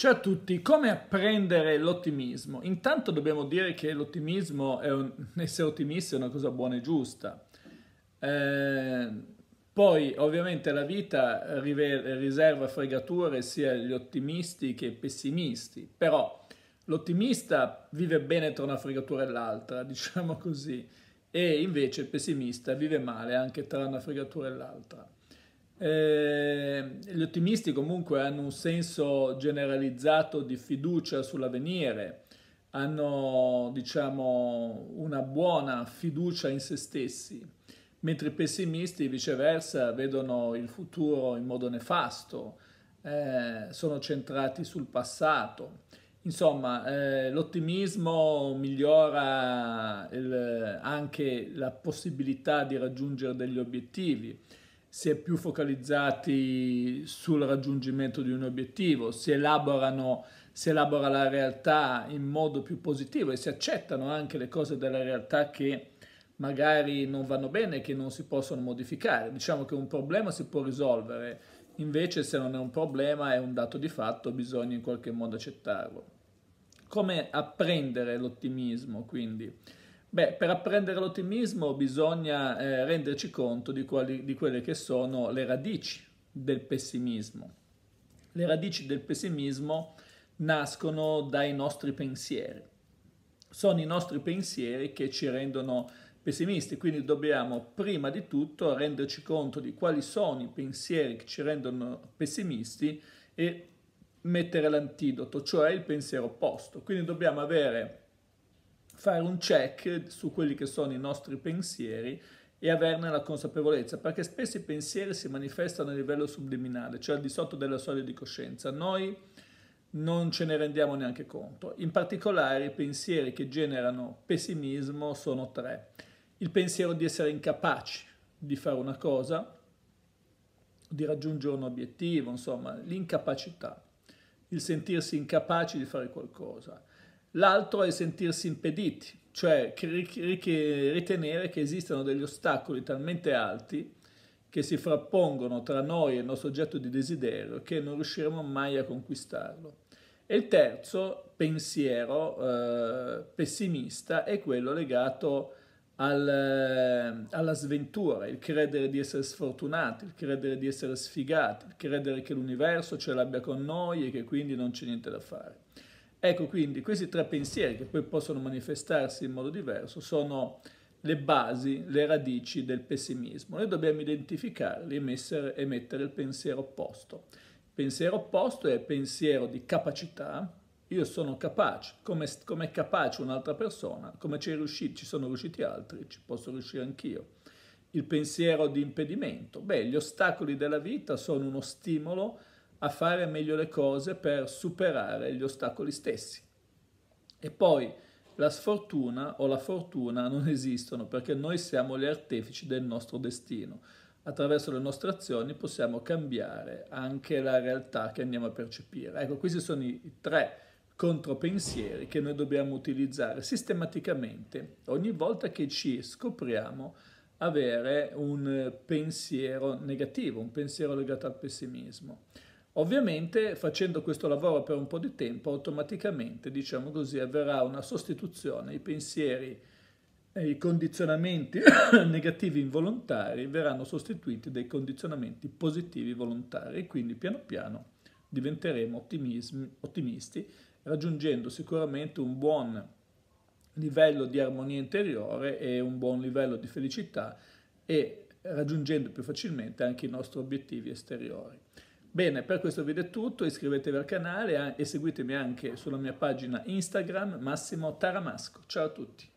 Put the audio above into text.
Ciao a tutti, come apprendere l'ottimismo? Intanto dobbiamo dire che l'ottimismo, è un, essere ottimisti è una cosa buona e giusta. Eh, poi ovviamente la vita riserva fregature sia agli ottimisti che ai pessimisti, però l'ottimista vive bene tra una fregatura e l'altra, diciamo così, e invece il pessimista vive male anche tra una fregatura e l'altra. Eh, gli ottimisti comunque hanno un senso generalizzato di fiducia sull'avvenire, hanno diciamo una buona fiducia in se stessi, mentre i pessimisti viceversa vedono il futuro in modo nefasto, eh, sono centrati sul passato. Insomma, eh, l'ottimismo migliora il, anche la possibilità di raggiungere degli obiettivi si è più focalizzati sul raggiungimento di un obiettivo, si, elaborano, si elabora la realtà in modo più positivo e si accettano anche le cose della realtà che magari non vanno bene, che non si possono modificare. Diciamo che un problema si può risolvere, invece se non è un problema, è un dato di fatto, bisogna in qualche modo accettarlo. Come apprendere l'ottimismo, quindi? Beh, per apprendere l'ottimismo bisogna eh, renderci conto di, quali, di quelle che sono le radici del pessimismo. Le radici del pessimismo nascono dai nostri pensieri. Sono i nostri pensieri che ci rendono pessimisti, quindi dobbiamo prima di tutto renderci conto di quali sono i pensieri che ci rendono pessimisti e mettere l'antidoto, cioè il pensiero opposto. Quindi dobbiamo avere fare un check su quelli che sono i nostri pensieri e averne la consapevolezza, perché spesso i pensieri si manifestano a livello subliminale, cioè al di sotto della soglia di coscienza. Noi non ce ne rendiamo neanche conto. In particolare i pensieri che generano pessimismo sono tre. Il pensiero di essere incapaci di fare una cosa, di raggiungere un obiettivo, insomma, l'incapacità, il sentirsi incapaci di fare qualcosa l'altro è sentirsi impediti, cioè ritenere che esistano degli ostacoli talmente alti che si frappongono tra noi e il nostro oggetto di desiderio che non riusciremo mai a conquistarlo. E il terzo pensiero eh, pessimista è quello legato al, eh, alla sventura, il credere di essere sfortunati, il credere di essere sfigati, il credere che l'universo ce l'abbia con noi e che quindi non c'è niente da fare. Ecco quindi questi tre pensieri che poi possono manifestarsi in modo diverso sono le basi, le radici del pessimismo. Noi dobbiamo identificarli e, mettere il pensiero opposto. Il pensiero opposto è il pensiero di capacità, io sono capace, come, come è capace un'altra persona, come ci, riusciti, ci sono riusciti altri, ci posso riuscire anch'io. Il pensiero di impedimento, beh, gli ostacoli della vita sono uno stimolo a fare meglio le cose per superare gli ostacoli stessi. E poi la sfortuna o la fortuna non esistono perché noi siamo gli artefici del nostro destino. Attraverso le nostre azioni possiamo cambiare anche la realtà che andiamo a percepire. Ecco, questi sono i tre contropensieri che noi dobbiamo utilizzare sistematicamente ogni volta che ci scopriamo avere un pensiero negativo, un pensiero legato al pessimismo. Ovviamente facendo questo lavoro per un po' di tempo automaticamente, diciamo così, avverrà una sostituzione, i pensieri, i condizionamenti negativi involontari verranno sostituiti dai condizionamenti positivi volontari e quindi piano piano diventeremo ottimisti, raggiungendo sicuramente un buon livello di armonia interiore e un buon livello di felicità e raggiungendo più facilmente anche i nostri obiettivi esteriori. Bene, per questo video è tutto, iscrivetevi al canale eh, e seguitemi anche sulla mia pagina Instagram Massimo Taramasco. Ciao a tutti!